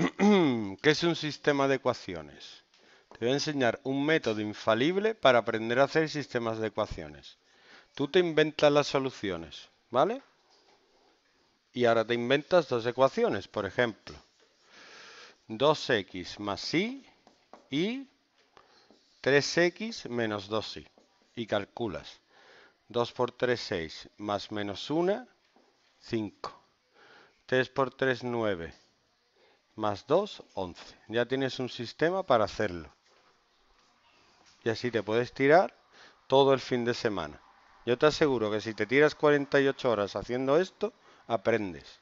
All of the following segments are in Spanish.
¿Qué es un sistema de ecuaciones? Te voy a enseñar un método infalible para aprender a hacer sistemas de ecuaciones. Tú te inventas las soluciones, ¿vale? Y ahora te inventas dos ecuaciones, por ejemplo. 2x más y y 3x menos 2y. Y calculas. 2 por 3, 6, más menos 1, 5. 3 por 3, 9 más 2, 11. Ya tienes un sistema para hacerlo. Y así te puedes tirar todo el fin de semana. Yo te aseguro que si te tiras 48 horas haciendo esto, aprendes.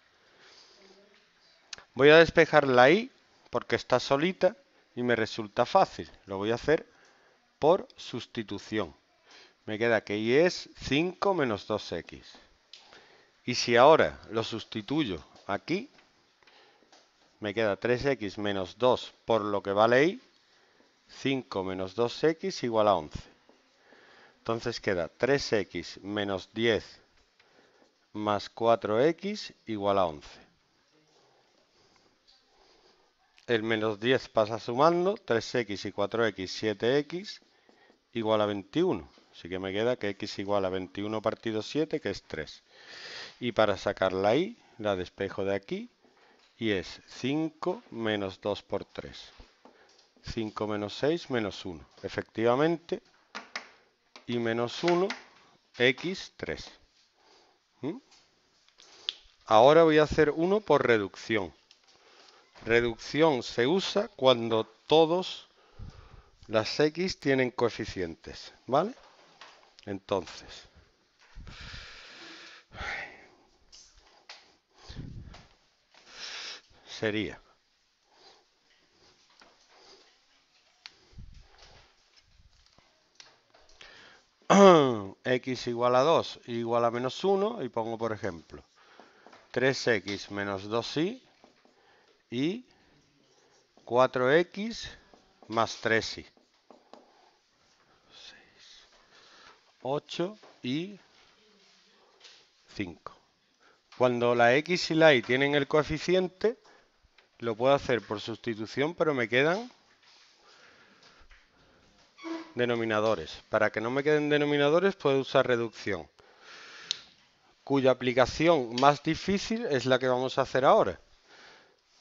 Voy a despejar la I porque está solita y me resulta fácil. Lo voy a hacer por sustitución. Me queda que I es 5 menos 2x. Y si ahora lo sustituyo aquí, me queda 3x menos 2, por lo que vale y 5 menos 2x igual a 11. Entonces queda 3x menos 10 más 4x igual a 11. El menos 10 pasa sumando, 3x y 4x, 7x igual a 21. Así que me queda que x igual a 21 partido 7, que es 3. Y para sacar la y, la despejo de aquí y es 5 menos 2 por 3. 5 menos 6 menos 1. Efectivamente, y menos 1, x3. ¿Mm? Ahora voy a hacer 1 por reducción. Reducción se usa cuando todos las x tienen coeficientes, ¿vale? Entonces, sería. x igual a 2 igual a menos 1 y pongo por ejemplo 3x menos 2y y 4x más 3y. 8 y 5. Cuando la x y la y tienen el coeficiente, lo puedo hacer por sustitución, pero me quedan denominadores. Para que no me queden denominadores puedo usar reducción, cuya aplicación más difícil es la que vamos a hacer ahora.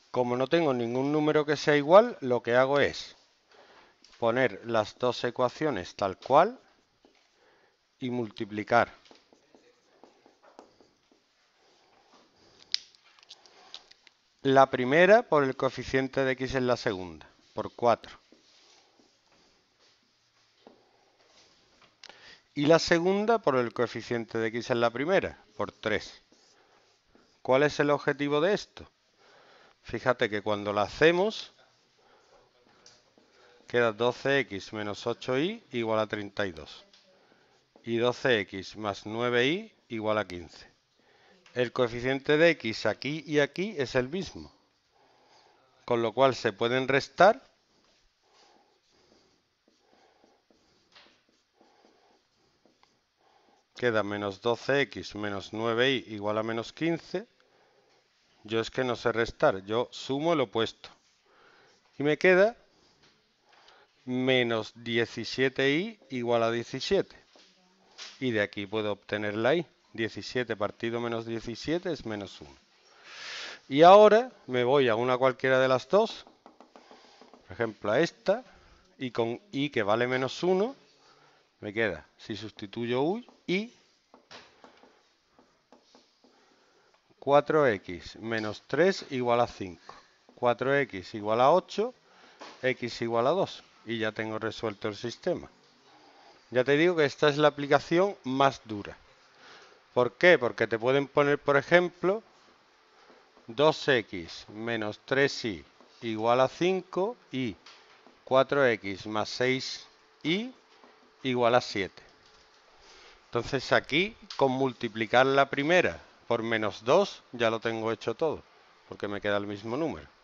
Como no tengo ningún número que sea igual, lo que hago es poner las dos ecuaciones tal cual y multiplicar la primera por el coeficiente de x en la segunda, por 4. Y la segunda por el coeficiente de x en la primera, por 3. ¿Cuál es el objetivo de esto? Fíjate que cuando la hacemos, queda 12x menos 8y igual a 32. Y 12x más 9y igual a 15 el coeficiente de x aquí y aquí es el mismo. Con lo cual se pueden restar. Queda menos 12x menos 9y igual a menos 15. Yo es que no sé restar, yo sumo el opuesto. Y me queda menos 17 y igual a 17. Y de aquí puedo obtener la i. 17 partido menos 17 es menos 1. Y ahora me voy a una cualquiera de las dos, por ejemplo a esta, y con i que vale menos 1, me queda, si sustituyo u, i, 4x menos 3 igual a 5, 4x igual a 8, x igual a 2, y ya tengo resuelto el sistema. Ya te digo que esta es la aplicación más dura. ¿Por qué? Porque te pueden poner, por ejemplo, 2x menos 3y igual a 5 y 4x más 6y igual a 7. Entonces aquí, con multiplicar la primera por menos 2, ya lo tengo hecho todo, porque me queda el mismo número.